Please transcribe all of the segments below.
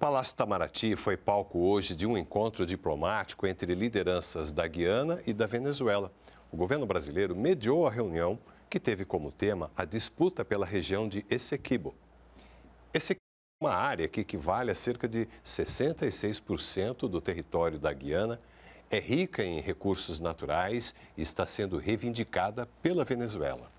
Palácio Itamaraty foi palco hoje de um encontro diplomático entre lideranças da Guiana e da Venezuela. O governo brasileiro mediou a reunião, que teve como tema a disputa pela região de Essequibo. Essequibo é uma área que equivale a cerca de 66% do território da Guiana, é rica em recursos naturais e está sendo reivindicada pela Venezuela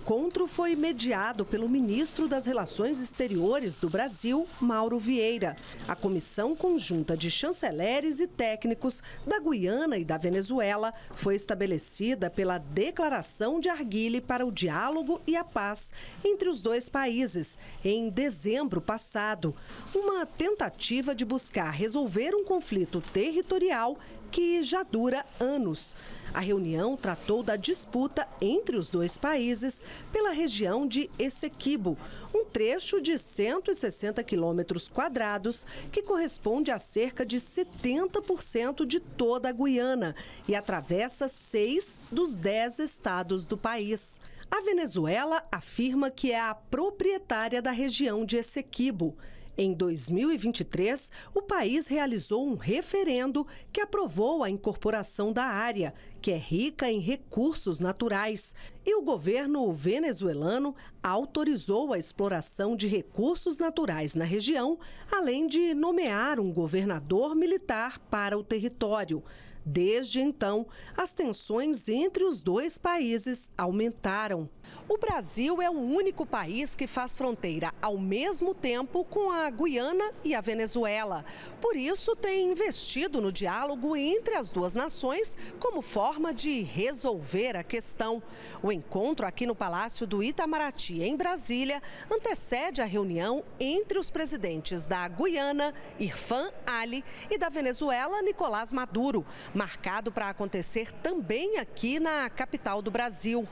encontro foi mediado pelo ministro das Relações Exteriores do Brasil, Mauro Vieira. A comissão conjunta de chanceleres e técnicos da Guiana e da Venezuela foi estabelecida pela Declaração de Arguile para o Diálogo e a Paz entre os dois países, em dezembro passado. Uma tentativa de buscar resolver um conflito territorial que já dura anos. A reunião tratou da disputa entre os dois países pela região de Essequibo, um trecho de 160 quilômetros quadrados que corresponde a cerca de 70% de toda a Guiana e atravessa seis dos dez estados do país. A Venezuela afirma que é a proprietária da região de Essequibo. Em 2023, o país realizou um referendo que aprovou a incorporação da área, que é rica em recursos naturais, e o governo venezuelano autorizou a exploração de recursos naturais na região, além de nomear um governador militar para o território. Desde então, as tensões entre os dois países aumentaram. O Brasil é o único país que faz fronteira ao mesmo tempo com a Guiana e a Venezuela. Por isso, tem investido no diálogo entre as duas nações como forma de resolver a questão. O encontro aqui no Palácio do Itamaraty, em Brasília, antecede a reunião entre os presidentes da Guiana, Irfan Ali, e da Venezuela, Nicolás Maduro marcado para acontecer também aqui na capital do Brasil.